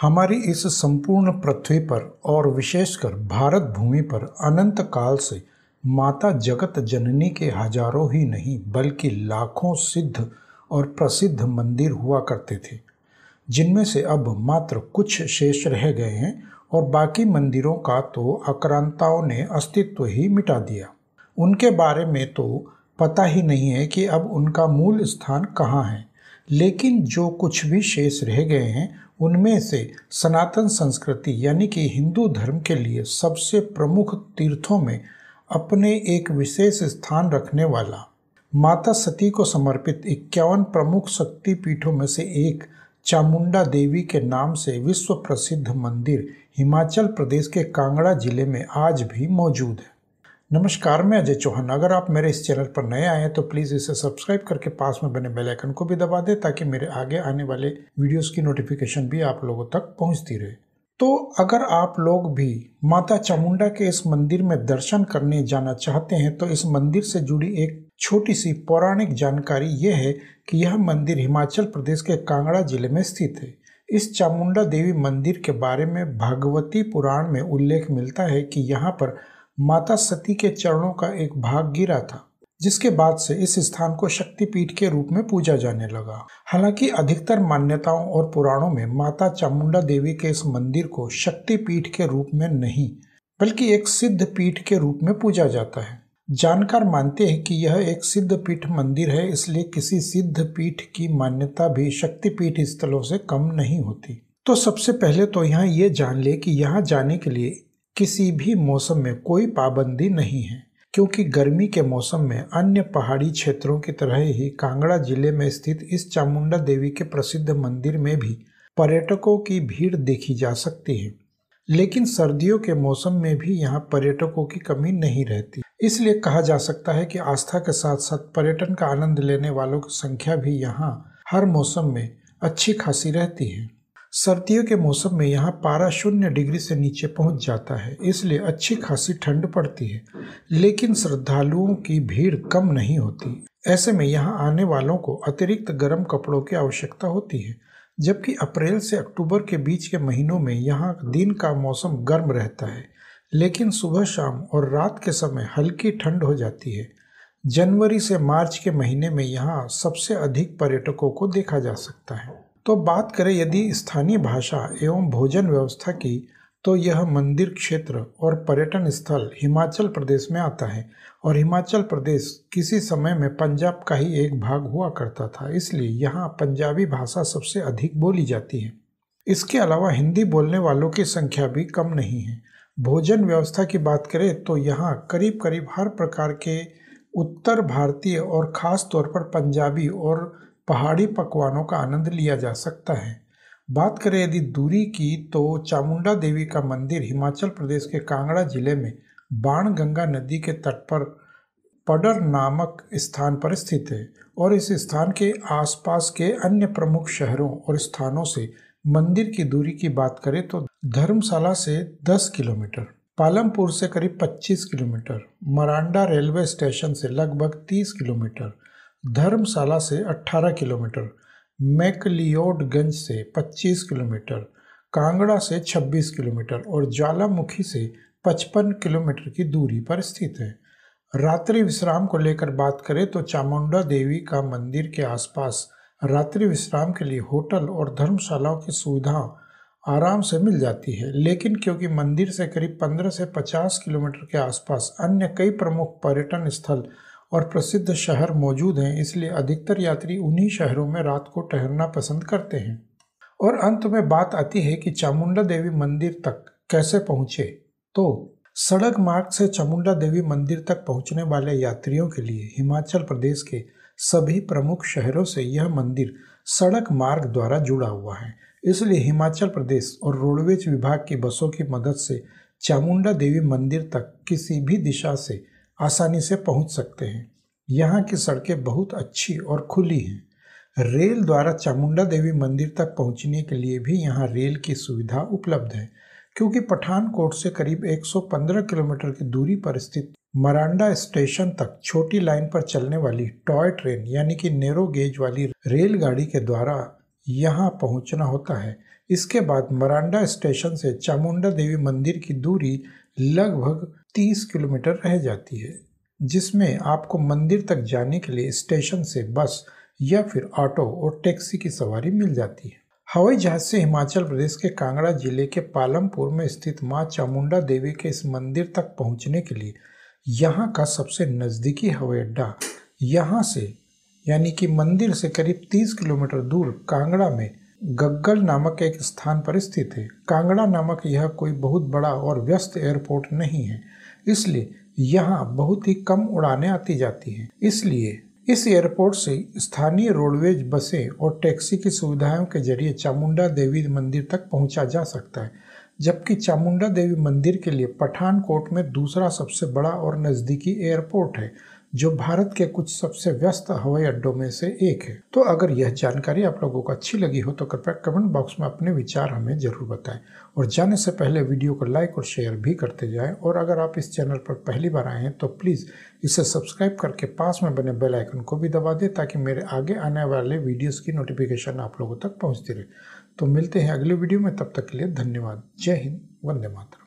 हमारी इस संपूर्ण पृथ्वी पर और विशेषकर भारत भूमि पर अनंत काल से माता जगत जननी के हजारों ही नहीं बल्कि लाखों सिद्ध और प्रसिद्ध मंदिर हुआ करते थे जिनमें से अब मात्र कुछ शेष रह गए हैं और बाकी मंदिरों का तो आक्रांताओं ने अस्तित्व ही मिटा दिया उनके बारे में तो पता ही नहीं है कि अब उनका मूल स्थान कहाँ है लेकिन जो कुछ भी शेष रह गए हैं उनमें से सनातन संस्कृति यानी कि हिंदू धर्म के लिए सबसे प्रमुख तीर्थों में अपने एक विशेष स्थान रखने वाला माता सती को समर्पित इक्यावन प्रमुख शक्तिपीठों में से एक चामुंडा देवी के नाम से विश्व प्रसिद्ध मंदिर हिमाचल प्रदेश के कांगड़ा जिले में आज भी मौजूद है नमस्कार मैं अजय चौहान अगर आप मेरे इस चैनल पर नए आए हैं तो प्लीज़ इसे सब्सक्राइब करके पास में बने बेल आइकन को भी दबा दें ताकि मेरे आगे आने वाले वीडियोस की नोटिफिकेशन भी आप लोगों तक पहुंचती रहे तो अगर आप लोग भी माता चामुंडा के इस मंदिर में दर्शन करने जाना चाहते हैं तो इस मंदिर से जुड़ी एक छोटी सी पौराणिक जानकारी यह है कि यह मंदिर हिमाचल प्रदेश के कांगड़ा जिले में स्थित है इस चामुंडा देवी मंदिर के बारे में भागवती पुराण में उल्लेख मिलता है कि यहाँ पर माता सती के चरणों का एक भाग गिरा था जिसके बाद से इस स्थान को शक्तिपीठ के रूप में पूजा जाने लगा हालांकि अधिकतर मान्यताओं और पुराणों में माता चामुंडा देवी के इस मंदिर को शक्तिपीठ के रूप में नहीं बल्कि एक सिद्ध पीठ के रूप में पूजा जाता है जानकार मानते हैं कि यह एक सिद्ध पीठ मंदिर है इसलिए किसी सिद्ध पीठ की मान्यता भी शक्तिपीठ स्थलों से कम नहीं होती तो सबसे पहले तो यहाँ ये जान ले कि यहाँ जाने के लिए किसी भी मौसम में कोई पाबंदी नहीं है क्योंकि गर्मी के मौसम में अन्य पहाड़ी क्षेत्रों की तरह ही कांगड़ा जिले में स्थित इस चामुंडा देवी के प्रसिद्ध मंदिर में भी पर्यटकों की भीड़ देखी जा सकती है लेकिन सर्दियों के मौसम में भी यहाँ पर्यटकों की कमी नहीं रहती इसलिए कहा जा सकता है कि आस्था के साथ साथ पर्यटन का आनंद लेने वालों की संख्या भी यहाँ हर मौसम में अच्छी खासी रहती है सर्दियों के मौसम में यहाँ पारा शून्य डिग्री से नीचे पहुँच जाता है इसलिए अच्छी खासी ठंड पड़ती है लेकिन श्रद्धालुओं की भीड़ कम नहीं होती ऐसे में यहाँ आने वालों को अतिरिक्त गर्म कपड़ों की आवश्यकता होती है जबकि अप्रैल से अक्टूबर के बीच के महीनों में यहाँ दिन का मौसम गर्म रहता है लेकिन सुबह शाम और रात के समय हल्की ठंड हो जाती है जनवरी से मार्च के महीने में यहाँ सबसे अधिक पर्यटकों को देखा जा सकता है तो बात करें यदि स्थानीय भाषा एवं भोजन व्यवस्था की तो यह मंदिर क्षेत्र और पर्यटन स्थल हिमाचल प्रदेश में आता है और हिमाचल प्रदेश किसी समय में पंजाब का ही एक भाग हुआ करता था इसलिए यहाँ पंजाबी भाषा सबसे अधिक बोली जाती है इसके अलावा हिंदी बोलने वालों की संख्या भी कम नहीं है भोजन व्यवस्था की बात करें तो यहाँ करीब करीब हर प्रकार के उत्तर भारतीय और ख़ास तौर पर पंजाबी और पहाड़ी पकवानों का आनंद लिया जा सकता है बात करें यदि दूरी की तो चामुंडा देवी का मंदिर हिमाचल प्रदेश के कांगड़ा जिले में बाण गंगा नदी के तट पर पडर नामक स्थान पर स्थित है और इस स्थान के आसपास के अन्य प्रमुख शहरों और स्थानों से मंदिर की दूरी की बात करें तो धर्मशाला से 10 किलोमीटर पालमपुर से करीब 25 किलोमीटर मरांडा रेलवे स्टेशन से लगभग 30 किलोमीटर धर्मशाला से 18 किलोमीटर मैकलियोडगंज से 25 किलोमीटर कांगड़ा से 26 किलोमीटर और ज्वालामुखी से 55 किलोमीटर की दूरी पर स्थित है रात्रि विश्राम को लेकर बात करें तो चामुंडा देवी का मंदिर के आसपास रात्रि विश्राम के लिए होटल और धर्मशालाओं की सुविधा आराम से मिल जाती है लेकिन क्योंकि मंदिर से करीब 15 से 50 किलोमीटर के आसपास अन्य कई प्रमुख पर्यटन स्थल और प्रसिद्ध शहर मौजूद हैं इसलिए अधिकतर यात्री उन्हीं शहरों में रात को ठहरना पसंद करते हैं और अंत में बात आती है कि चामुंडा देवी मंदिर तक कैसे पहुँचे तो सड़क मार्ग से चामुंडा देवी मंदिर तक पहुँचने वाले यात्रियों के लिए हिमाचल प्रदेश के सभी प्रमुख शहरों से यह मंदिर सड़क मार्ग द्वारा जुड़ा हुआ है इसलिए हिमाचल प्रदेश और रोडवेज विभाग की बसों की मदद से चामुंडा देवी मंदिर तक किसी भी दिशा से आसानी से पहुंच सकते हैं यहाँ की सड़कें बहुत अच्छी और खुली हैं रेल द्वारा चामुंडा देवी मंदिर तक पहुंचने के लिए भी यहाँ रेल की सुविधा उपलब्ध है क्योंकि पठानकोट से करीब 115 किलोमीटर की दूरी पर स्थित मरांडा स्टेशन तक छोटी लाइन पर चलने वाली टॉय ट्रेन यानी कि नेरो गेज वाली रेलगाड़ी के द्वारा यहाँ पहुँचना होता है इसके बाद मरांडा स्टेशन से चामुंडा देवी मंदिर की दूरी लगभग तीस किलोमीटर रह जाती है जिसमें आपको मंदिर तक जाने के लिए स्टेशन से बस या फिर ऑटो और टैक्सी की सवारी मिल जाती है हवाई जहाज से हिमाचल प्रदेश के कांगड़ा जिले के पालमपुर में स्थित मां चामुंडा देवी के इस मंदिर तक पहुंचने के लिए यहाँ का सबसे नज़दीकी हवाई अड्डा यहाँ से यानी कि मंदिर से करीब 30 किलोमीटर दूर कांगड़ा में गग्गल नामक एक स्थान पर स्थित है कांगड़ा नामक यह कोई बहुत बड़ा और व्यस्त एयरपोर्ट नहीं है इसलिए यहाँ बहुत ही कम उड़ानें आती जाती हैं इसलिए इस एयरपोर्ट से स्थानीय रोडवेज बसें और टैक्सी की सुविधाओं के जरिए चामुंडा देवी मंदिर तक पहुंचा जा सकता है जबकि चामुंडा देवी मंदिर के लिए पठानकोट में दूसरा सबसे बड़ा और नज़दीकी एयरपोर्ट है जो भारत के कुछ सबसे व्यस्त हवाई अड्डों में से एक है तो अगर यह जानकारी आप लोगों को अच्छी लगी हो तो कृपया कमेंट बॉक्स में अपने विचार हमें जरूर बताएं और जाने से पहले वीडियो को लाइक और शेयर भी करते जाएं और अगर आप इस चैनल पर पहली बार आए हैं तो प्लीज़ इसे सब्सक्राइब करके पास में बने बेल आइकन को भी दबा दें ताकि मेरे आगे आने वाले वीडियोज़ की नोटिफिकेशन आप लोगों तक पहुँचती रहे तो मिलते हैं अगले वीडियो में तब तक के लिए धन्यवाद जय हिंद वंदे मातरम